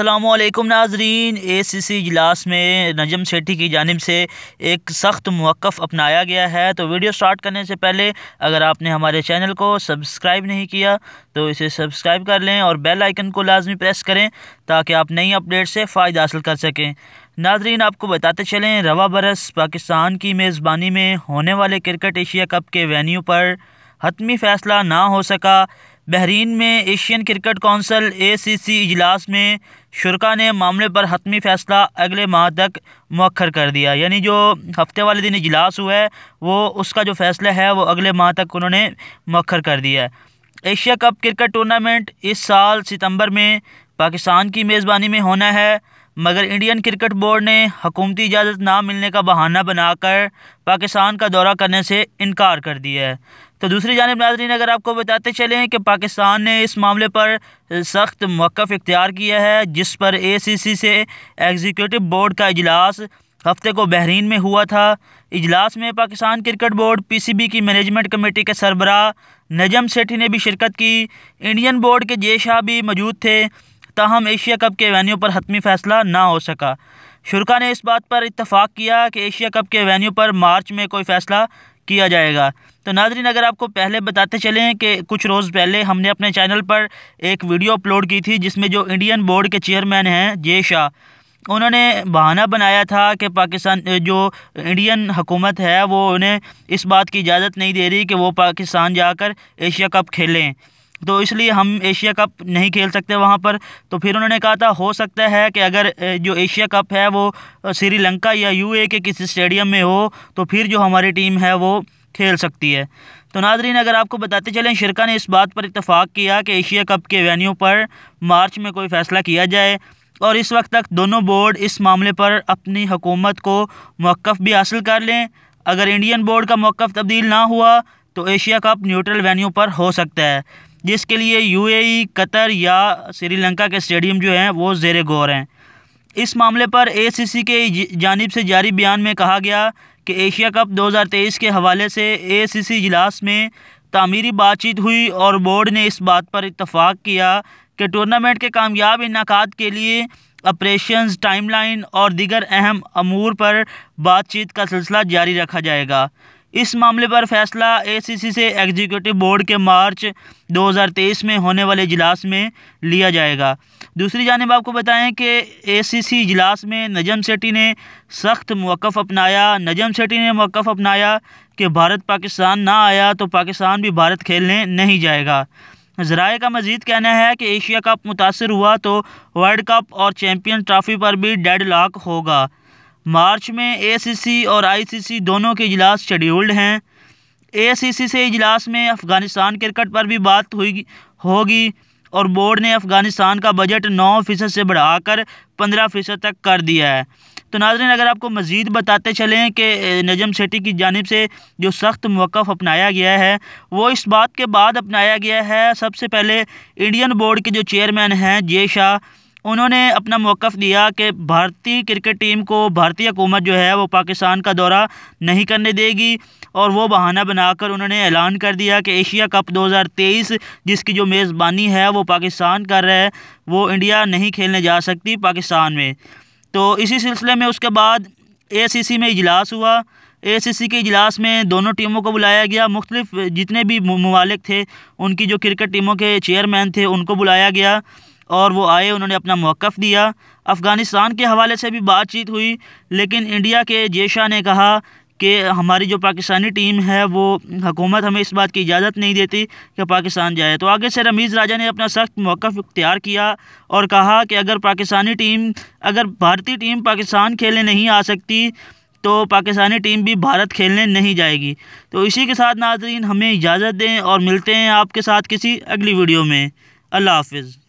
अल्लाम नाजरीन ए सी सी इजलास में नजम सेठी की जानब से एक सख्त मौक़ अपनाया गया है तो वीडियो स्टार्ट करने से पहले अगर आपने हमारे चैनल को सब्सक्राइब नहीं किया तो इसे सब्सक्राइब कर लें और बेल आइकन को लाजमी प्रेस करें ताकि आप नई अपडेट से फ़ायदा हासिल कर सकें नाजरीन आपको बताते चलें रवा बरस पाकिस्तान की मेज़बानी में होने वाले क्रिकेट एशिया कप के वेन्यू पर हतमी फ़ैसला ना हो सका बहरीन में एशियन क्रिकेट कौंसल एसीसी इजलास में शुरा ने मामले पर हतमी फ़ैसला अगले माह तक मौखर कर दिया यानी जो हफ्ते वाले दिन इजलास हुआ है वो उसका जो फ़ैसला है वो अगले माह तक उन्होंने मौखर कर दिया है एशिया कप क्रिकेट टूर्नामेंट इस साल सितंबर में पाकिस्तान की मेज़बानी में होना है मगर इंडियन क्रिकेट बोर्ड ने हकूमती इजाज़त ना मिलने का बहाना बनाकर पाकिस्तान का दौरा करने से इनकार कर दिया है तो दूसरी जानब नाजरीन अगर आपको बताते चले कि पाकिस्तान ने इस मामले पर सख्त मौक़ इख्तियार किया है जिस पर ए सी सी से एग्जीक्यूटिव बोर्ड का अजलास हफ्ते को बहरीन में हुआ था इजलास में Pakistan cricket board P C B की मैनेजमेंट कमेटी के सरबरा नजम सेठी ने भी शिरकत की इंडियन बोर्ड के जे शाह भी मौजूद थे ताहम एशिया कप के वेन्यू पर हतमी फैसला ना हो सका शुरा ने इस बात पर इतफ़ाक़ किया कि एशिया कप के वेन्यू पर मार्च में कोई फ़ैसला किया जाएगा तो नाजरीन अगर आपको पहले बताते चलें कि कुछ रोज़ पहले हमने अपने चैनल पर एक वीडियो अपलोड की थी जिसमें जो इंडियन बोर्ड के चेयरमैन हैं जय शाह उन्होंने बहाना बनाया था कि पाकिस्तान जो इंडियन हुकूमत है वो उन्हें इस बात की इजाज़त नहीं दे रही कि वो पाकिस्तान जाकर एशिया कप खेलें तो इसलिए हम एशिया कप नहीं खेल सकते वहाँ पर तो फिर उन्होंने कहा था हो सकता है कि अगर जो एशिया कप है वो श्रीलंका या यूए के किसी स्टेडियम में हो तो फिर जो हमारी टीम है वो खेल सकती है तो नाजरीन अगर आपको बताते चलें शिरका ने इस बात पर इतफ़ाक़ किया कि एशिया कप के वेन्यू पर मार्च में कोई फ़ैसला किया जाए और इस वक्त तक दोनों बोर्ड इस मामले पर अपनी हुकूमत को मौक़ भी हासिल कर लें अगर इंडियन बोर्ड का मौक़ तब्दील ना हुआ तो एशिया कप न्यूट्रल वेन्यू पर हो सकता है जिसके लिए यूएई कतर या श्रीलंका के स्टेडियम जो हैं वो जेर गौर हैं इस मामले पर एसीसी के जानब से जारी बयान में कहा गया कि एशिया कप 2023 के हवाले से एसीसी इजलास में तमीरी बातचीत हुई और बोर्ड ने इस बात पर इतफ़ाक़ किया कि टूर्नामेंट के कामयाब इनका के लिए ऑपरेशन टाइमलाइन और दीगर अहम अमूर पर बातचीत का सिलसिला जारी रखा जाएगा इस मामले पर फैसला सी से एग्जीक्यूटिव बोर्ड के मार्च 2023 में होने वाले इजलास में लिया जाएगा दूसरी जानब आपको बताएं कि सी इजलास में नजम सेठी ने सख्त मौक़ अपनाया नजम सेठी ने मौक़ अपनाया कि भारत पाकिस्तान ना आया तो पाकिस्तान भी भारत खेलने नहीं जाएगा जराए का मजीद कहना है कि एशिया कप मुतासर हुआ तो वर्ल्ड कप और चैम्पियन ट्राफ़ी पर भी डेड लॉक होगा मार्च में एसीसी और आईसीसी दोनों के इजलास शेड्यूल्ड हैं एसीसी से इजलास में अफ़गानिस्तान क्रिकेट पर भी बात हुई होगी और बोर्ड ने अफ़गानिस्तान का बजट नौ फ़ीसद से बढ़ाकर पंद्रह फ़ीसद तक कर दिया है तो नाजरन अगर आपको मज़ीद बताते चलें कि नजम सेठी की जानब से जो सख्त मौक़ अपनाया गया है वो इस बात के बाद अपनाया गया है सबसे पहले इंडियन बोर्ड के जो चेयरमैन हैं जे शाह उन्होंने अपना मौक़ दिया कि भारतीय क्रिकेट टीम को भारतीय हुकूमत जो है वो पाकिस्तान का दौरा नहीं करने देगी और वो बहाना बनाकर उन्होंने ऐलान कर दिया कि एशिया कप 2023 जिसकी जो मेज़बानी है वो पाकिस्तान कर रहा है वो इंडिया नहीं खेलने जा सकती पाकिस्तान में तो इसी सिलसिले में उसके बाद ए में इजलास हुआ ए के इजलास में दोनों टीमों को बुलाया गया मुख्तलिफ जितने भी ममालिक थे उनकी जो क्रिकेट टीमों के चेयरमैन थे उनको बुलाया गया और वो आए उन्होंने अपना मौक़ दिया अफ़गानिस्तान के हवाले से भी बातचीत हुई लेकिन इंडिया के जेशा ने कहा कि हमारी जो पाकिस्तानी टीम है वो हकूमत हमें इस बात की इजाज़त नहीं देती कि पाकिस्तान जाए तो आगे से रमीज़ राजा ने अपना सख्त मौक़ इख्तियार किया और कहा कि अगर पाकिस्तानी टीम अगर भारतीय टीम पाकिस्तान खेलने नहीं आ सकती तो पाकिस्तानी टीम भी भारत खेलने नहीं जाएगी तो इसी के साथ नाजरीन हमें इजाज़त दें और मिलते हैं आपके साथ किसी अगली वीडियो में अल्लाह हाफिज़